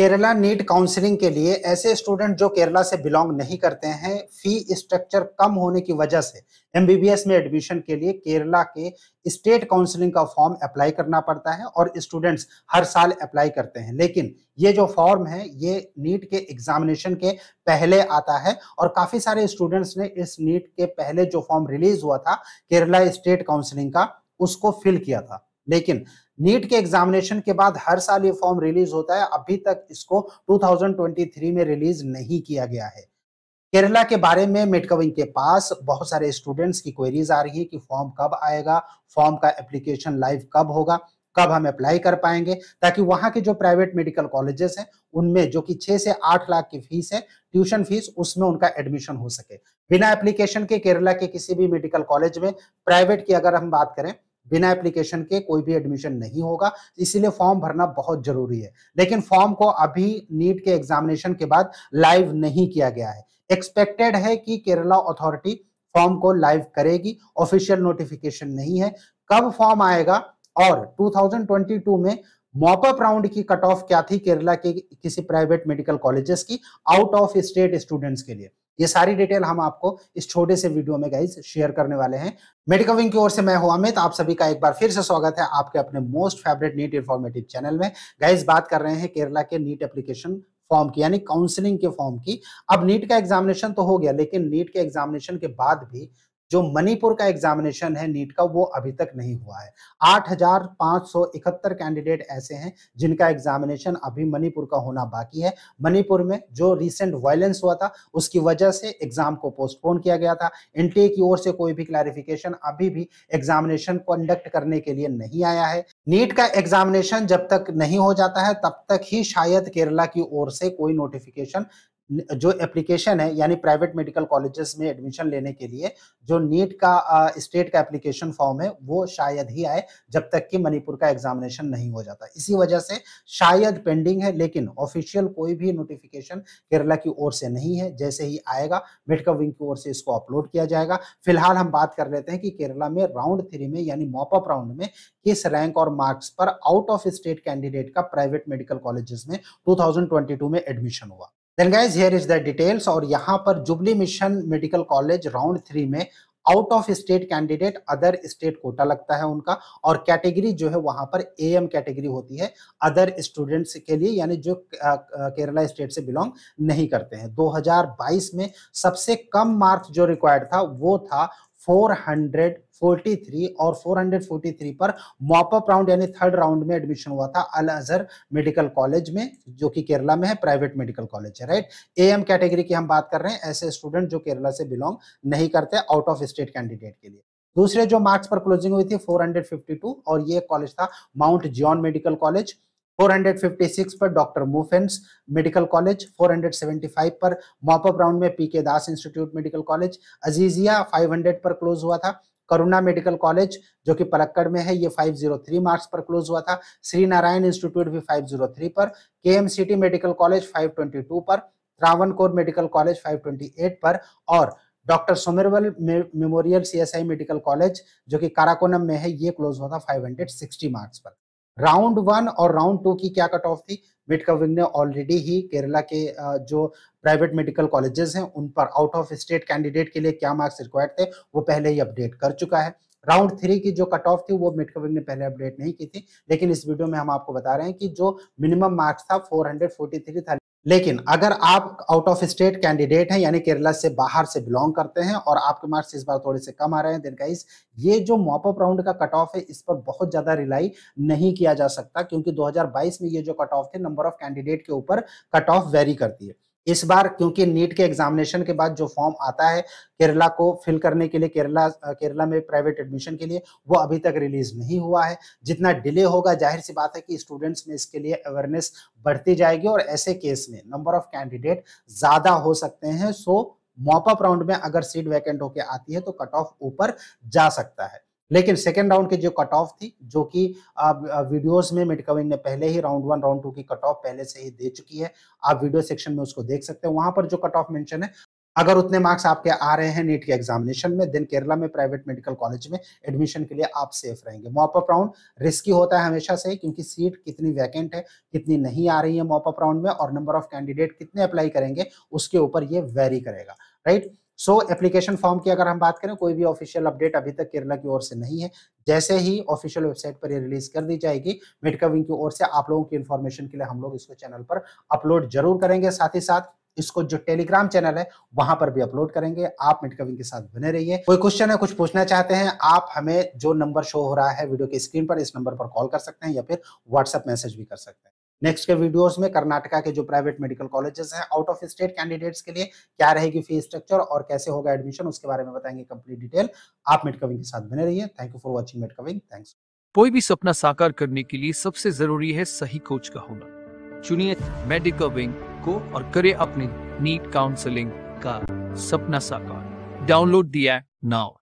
Kerala NEET counselling के लिए ऐसे स्टूडेंट जो केरला से बिलोंग नहीं करते हैं फी स्ट्रक्चर कम होने की वजह से एमबीबीएस में एडमिशन के लिए केरला के स्टेट काउंसलिंग का फॉर्म अप्लाई करना पड़ता है और स्टूडेंट्स हर साल अप्लाई करते हैं लेकिन ये जो फॉर्म है ये नीट के एग्जामिनेशन के पहले आता है और काफ़ी सारे स्टूडेंट्स ने इस नीट के पहले जो फॉर्म रिलीज हुआ था केरला स्टेट काउंसिलिंग का उसको फिल किया था लेकिन नीट के एग्जामिनेशन के बाद हर साल ये फॉर्म रिलीज होता है अभी तक इसको 2023 में रिलीज नहीं किया गया है केरला के बारे में मेटकविंग के पास बहुत सारे स्टूडेंट्स की क्वेरीज आ रही है कि फॉर्म कब आएगा फॉर्म का एप्लीकेशन लाइव कब होगा कब हम अप्लाई कर पाएंगे ताकि वहां के जो प्राइवेट मेडिकल कॉलेजेस हैं उनमें जो कि छह से आठ लाख की फीस है ट्यूशन फीस उसमें उनका एडमिशन हो सके बिना एप्लीकेशन के केरला के किसी भी मेडिकल कॉलेज में प्राइवेट की अगर हम बात करें बिना एप्लीकेशन के कोई भी एडमिशन नहीं होगा इसीलिए फॉर्म भरना बहुत जरूरी है लेकिन फॉर्म को अभी नीट के एग्जामिनेशन के बाद लाइव नहीं किया गया है एक्सपेक्टेड है कि केरला अथॉरिटी फॉर्म को लाइव करेगी ऑफिशियल नोटिफिकेशन नहीं है कब फॉर्म आएगा और 2022 में मॉपअप राउंड की कट ऑफ क्या थी केरला के किसी प्राइवेट मेडिकल कॉलेजेस की आउट ऑफ स्टेट स्टूडेंट्स के लिए ये सारी डिटेल हम आपको इस छोटे से वीडियो में गाइज शेयर करने वाले हैं मेडिकल विंग की ओर से मैं हूं अमित आप सभी का एक बार फिर से स्वागत है आपके अपने most favourite NEET informative channel में गाइज बात कर रहे हैं केरला के नीट एप्लीकेशन फॉर्म की यानी काउंसलिंग के फॉर्म की अब नीट का एग्जामिनेशन तो हो गया लेकिन नीट के एग्जामिनेशन के बाद भी जो मणिपुर का एग्जामिनेशन है नीट का वो अभी तक नहीं हुआ है 8,571 कैंडिडेट ऐसे हैं जिनका एग्जामिनेशन अभी मणिपुर का होना बाकी है मणिपुर में जो रिसेंट वायलेंस हुआ था उसकी वजह से एग्जाम को पोस्टपोन किया गया था एनटीए की ओर से कोई भी क्लैरिफिकेशन अभी भी एग्जामिनेशन कंडक्ट करने के लिए नहीं आया है नीट का एग्जामिनेशन जब तक नहीं हो जाता है तब तक ही शायद केरला की ओर से कोई नोटिफिकेशन जो एप्लीकेशन है यानी प्राइवेट मेडिकल कॉलेजेस में एडमिशन लेने के लिए जो नीट का स्टेट का एप्लीकेशन फॉर्म है वो शायद ही आए जब तक कि मणिपुर का एग्जामिनेशन नहीं हो जाता इसी वजह से शायद पेंडिंग है लेकिन ऑफिशियल कोई भी नोटिफिकेशन केरला की ओर से नहीं है जैसे ही आएगा मेडिकल विंग की ओर से इसको अपलोड किया जाएगा फिलहाल हम बात कर लेते हैं कि केरला में राउंड थ्री में यानी मॉपअप राउंड में किस रैंक और मार्क्स पर आउट ऑफ स्टेट कैंडिडेट का प्राइवेट मेडिकल कॉलेजेस में टू में एडमिशन हुआ then guys here is the details और यहाँ पर Jubilee Mission Medical College round three में out of state candidate other state quota लगता है उनका और कैटेगरी जो है वहां पर ए एम कैटेगरी होती है अदर स्टूडेंट्स के लिए यानी जो केरला स्टेट से बिलोंग नहीं करते हैं 2022 में सबसे कम मार्क्स जो रिक्वायर्ड था वो था 443 और 443 पर मॉपअप राउंड यानी थर्ड राउंड में एडमिशन हुआ था अल अजहर मेडिकल कॉलेज में जो कि केरला में है प्राइवेट मेडिकल कॉलेज है राइट ए एम कैटेगरी की हम बात कर रहे हैं ऐसे स्टूडेंट जो केरला से बिलोंग नहीं करते आउट ऑफ स्टेट कैंडिडेट के लिए दूसरे जो मार्क्स पर क्लोजिंग हुई थी 452 और ये कॉलेज था माउंट जियॉन मेडिकल कॉलेज 456 पर डॉक्टर मूफेंस मेडिकल कॉलेज 475 पर मॉपअप राउंड में PK Das institute medical college Azeezia 500 पर क्लोज हुआ था करुणा मेडिकल कॉलेज जो कि पलक्कड़ में है ये 503 मार्क्स पर क्लोज हुआ था श्री नारायण इंस्टीट्यूट भी 503 पर केएमसीटी मेडिकल कॉलेज 522 पर त्रावणकोर मेडिकल कॉलेज 528 पर और doctor Somervell Memorial CSI Medical College जो कि काराकोनम में है ये क्लोज हुआ था 560 मार्क्स पर राउंड वन और राउंड टू की क्या कट ऑफ थी मिड कविंग ने ऑलरेडी ही केरला के जो प्राइवेट मेडिकल कॉलेजेस हैं उन पर आउट ऑफ स्टेट कैंडिडेट के लिए क्या मार्क्स रिक्वायर्ड थे वो पहले ही अपडेट कर चुका है राउंड थ्री की जो कट ऑफ थी वो मिड कविंग ने पहले अपडेट नहीं की थी लेकिन इस वीडियो में हम आपको बता रहे हैं कि जो मिनिमम मार्क्स था फोर हंड्रेड फोर्टी थ्री था लेकिन अगर आप आउट ऑफ स्टेट कैंडिडेट हैं यानी केरला से बाहर से बिलोंग करते हैं और आपके मार्क्स इस बार थोड़े से कम आ रहे हैं देन गाइस ये जो मॉपअप राउंड का कट ऑफ है इस पर बहुत ज्यादा रिलाई नहीं किया जा सकता क्योंकि 2022 में ये जो कट ऑफ थे नंबर ऑफ कैंडिडेट के ऊपर कट ऑफ वेरी करती है इस बार क्योंकि नीट के एग्जामिनेशन के बाद जो फॉर्म आता है केरला को फिल करने के लिए केरला केरला में प्राइवेट एडमिशन के लिए वो अभी तक रिलीज नहीं हुआ है जितना डिले होगा जाहिर सी बात है कि स्टूडेंट्स में इसके लिए अवेयरनेस बढ़ती जाएगी और ऐसे केस में नंबर ऑफ कैंडिडेट ज़्यादा हो सकते हैं सो मॉपअप राउंड में अगर सीट वैकेंट होके आती है तो कट ऑफ ऊपर जा सकता है लेकिन सेकेंड राउंड की जो कट ऑफ थी जो कि वीडियोस में मिड ने पहले ही राउंड वन राउंड टू की कट ऑफ पहले से ही दे चुकी है आप वीडियो सेक्शन में उसको देख सकते हैं वहां पर जो कट ऑफ मेंशन है अगर उतने मार्क्स आपके आ रहे हैं नीट के एग्जामिनेशन में देन केरला में प्राइवेट मेडिकल कॉलेज में एडमिशन के लिए आप सेफ रहेंगे मॉपअप राउंड रिस्की होता है हमेशा से क्योंकि सीट कितनी वैकेंट है कितनी नहीं आ रही है मॉपअप राउंड में और नंबर ऑफ कैंडिडेट कितने अप्लाई करेंगे उसके ऊपर ये वेरी करेगा राइट सो एप्लीकेशन फॉर्म की अगर हम बात करें कोई भी ऑफिशियल अपडेट अभी तक केरला की ओर से नहीं है जैसे ही ऑफिशियल वेबसाइट पर ये रिलीज कर दी जाएगी मेडिकल विंग की ओर से आप लोगों की इन्फॉर्मेशन के लिए हम लोग इसको चैनल पर अपलोड जरूर करेंगे साथ ही साथ इसको जो टेलीग्राम चैनल है वहां पर भी अपलोड करेंगे आप मिटकविंग के साथ बने रहिए कोई क्वेश्चन है कुछ पूछना चाहते हैं आप हमें जो नंबर शो हो रहा है वीडियो के स्क्रीन पर इस नंबर पर कॉल कर सकते हैं या फिर व्हाट्सएप मैसेज भी कर सकते हैं नेक्स्ट के वीडियोस में कर्नाटका के जो प्राइवेट मेडिकल कॉलेजेस हैं आउट ऑफ स्टेट कैंडिडेट्स के लिए क्या रहेगी फीस स्ट्रक्चर और कैसे होगा एडमिशन उसके बारे में बताएंगे कंप्लीट डिटेल आप मेडकविंग के साथ बने रहिए थैंक यू फॉर वॉचिंग मेडकविंग थैंक्स कोई भी सपना साकार करने के लिए सबसे जरूरी है सही कोच का होना चुनिए मेडिकल विंग को और करे अपने नीट काउंसलिंग का सपना साकार डाउनलोड दिया नाउ